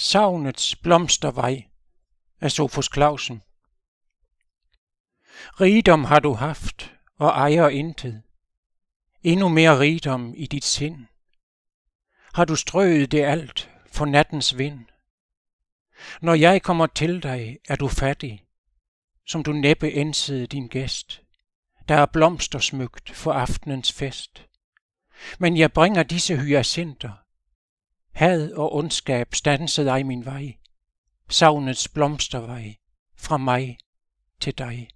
Savnets blomstervej af Sofus Clausen. Rigdom har du haft og ejer intet. Endnu mere rigdom i dit sind. Har du strøget det alt for nattens vind. Når jeg kommer til dig, er du fattig, som du næppe ensede din gæst. Der er blomster smykt for aftenens fest. Men jeg bringer disse hyacinter, Had og ondskab stansede ej min vej, savnets blomstervej, fra mig til dig.